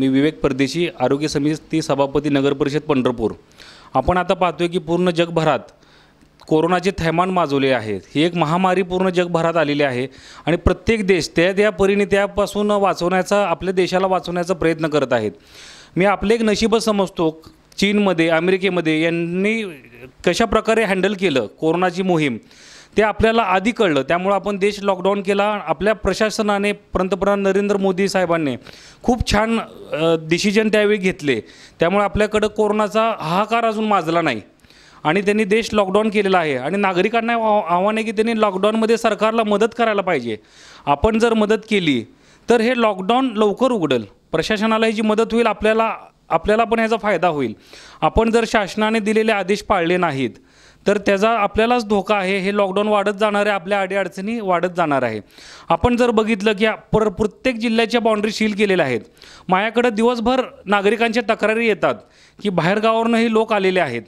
मी विवेक परदेशी आरोग्य समिती सभापती नगरपरिषद पंढरपूर आपण आता पाहतोय की पूर्ण जगभरात कोरोनाचे थैमान माजवले आहेत ही एक महामारी पूर्ण जगभरात आलेली आहे आणि प्रत्येक देश त्या त्या परिणित्यापासून वाचवण्याचा आपल्या देशाला वाचवण्याचा प्रयत्न करत आहेत मी आपले एक नशीबच समजतो चीनमध्ये अमेरिकेमध्ये यांनी कशाप्रकारे हँडल केलं कोरोनाची मोहीम ते आपल्याला आधी कळलं त्यामुळं आपण देश लॉकडाऊन केला आपल्या प्रशासनाने पंतप्रधान नरेंद्र मोदी साहेबांनी खूप छान डिसिजन त्यावेळी घेतले त्यामुळे आपल्याकडं कोरोनाचा हाहाकार अजून माजला नाही आणि त्यांनी देश लॉकडाऊन केलेला आहे आणि नागरिकांना आव्हान आहे की त्यांनी लॉकडाऊनमध्ये सरकारला मदत करायला पाहिजे आपण जर मदत केली तर हे लॉकडाऊन लवकर उघडेल प्रशासनाला जी मदत होईल आपल्याला आपल्याला पण ह्याचा फायदा होईल आपण जर शासनाने दिलेले आदेश पाळले नाहीत तर त्याचा आपल्यालाच धोका आहे हे लॉकडाऊन वाढत जाणार आहे आपल्या अडीअडचणी वाढत जाणार आहे आपण जर बघितलं की पर प्रत्येक जिल्ह्याच्या बाउंड्री सील केलेल्या आहेत माझ्याकडं दिवसभर नागरिकांच्या तक्रारी येतात की बाहेरगावावरूनही लोक आलेले आहेत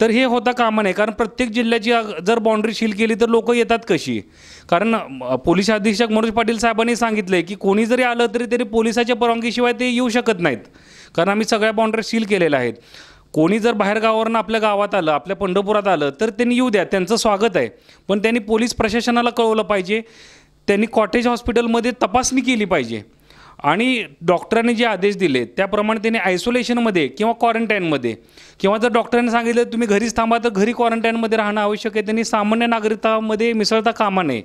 तर हे होता कामा नाही कारण प्रत्येक जिल्ह्याची जर बाउंड्री सील केली तर लोकं येतात कशी कारण पोलीस अधीक्षक मनोज पाटील साहेबांनी सांगितले की कोणी जरी आलं तरी तरी पोलिसाच्या परवानगीशिवाय ते येऊ शकत नाहीत कारण आम्ही सगळ्या बाउंड्री सील केलेल्या आहेत कोणी जर बाहेरगावावरनं आपल्या गावात आलं आपल्या पंढरपुरात आलं तर त्यांनी येऊ द्या त्यांचं स्वागत आहे पण त्यांनी पोलीस प्रशासनाला कळवलं पाहिजे त्यांनी कॉटेज हॉस्पिटलमध्ये तपासणी केली पाहिजे आणि डॉक्टरांनी जे आदेश दिले त्याप्रमाणे त्यांनी आयसोलेशनमध्ये किंवा क्वारंटाईनमध्ये किंवा जर डॉक्टरांनी सांगितलं तुम्ही घरीच थांबा तर घरी क्वारंटाईनमध्ये राहणं आवश्यक आहे त्यांनी सामान्य नागरिकामध्ये मिसळता कामा नये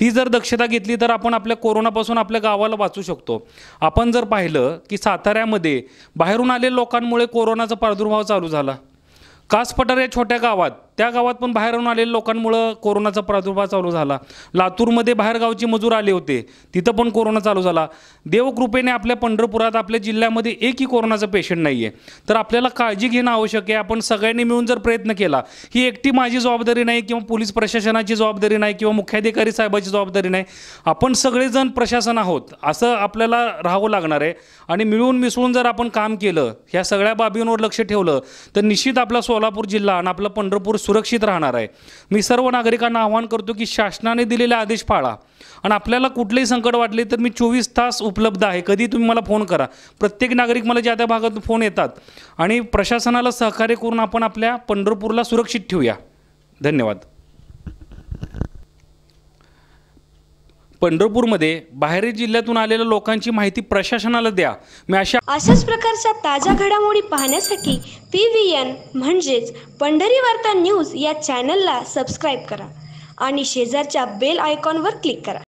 ही जर दक्षता घेतली तर आपण आपल्या कोरोनापासून आपल्या गावाला वाचू शकतो आपण जर पाहिलं की साताऱ्यामध्ये बाहेरून आलेल्या लोकांमुळे कोरोनाचा प्रादुर्भाव चालू झाला कास या छोट्या गावात त्या गावात पण बाहेरून आलेल्या लोकांमुळं कोरोनाचा प्रादुर्भाव चालू झाला लातूरमध्ये बाहेरगावचे मजूर आले होते तिथं पण कोरोना चालू झाला देवकृपेने आपल्या पंढरपुरात आपल्या जिल्ह्यामध्ये एकही कोरोनाचा पेशंट नाही आहे तर आपल्याला काळजी घेणं आवश्यक आहे आपण सगळ्यांनी मिळून जर प्रयत्न केला ही एकटी माझी जबाबदारी नाही किंवा पोलीस प्रशासनाची जबाबदारी नाही किंवा मुख्याधिकारी साहेबाची जबाबदारी नाही आपण सगळेजण प्रशासन आहोत असं आपल्याला राहावं लागणार आहे आणि मिळून मिसळून जर आपण काम केलं ह्या सगळ्या बाबींवर लक्ष ठेवलं तर निश्चित आपला सोलापूर जिल्हा आणि आपलं पंढरपूर सुरक्षित राहणार आहे मी सर्व नागरिकांना आवाहन करतो की शासनाने दिलेला आदेश पाळा आणि आपल्याला कुठलेही संकट वाटले तर मी चोवीस तास उपलब्ध आहे कधी तुम्ही मला फोन करा प्रत्येक नागरिक मला ज्या त्या भागातून फोन येतात आणि प्रशासनाला सहकार्य करून आपण आपल्या पंढरपूरला सुरक्षित ठेवूया धन्यवाद पंढरपूरमध्ये बाहेरील जिल्ह्यातून आलेल्या लोकांची माहिती प्रशासनाला द्या मी अशा अशाच प्रकारच्या ताज्या घडामोडी पाहण्यासाठी पी व्ही एन म्हणजेच पंढरी वार्ता न्यूज या चॅनलला सबस्क्राईब करा आणि शेजारच्या बेल आयकॉनवर क्लिक करा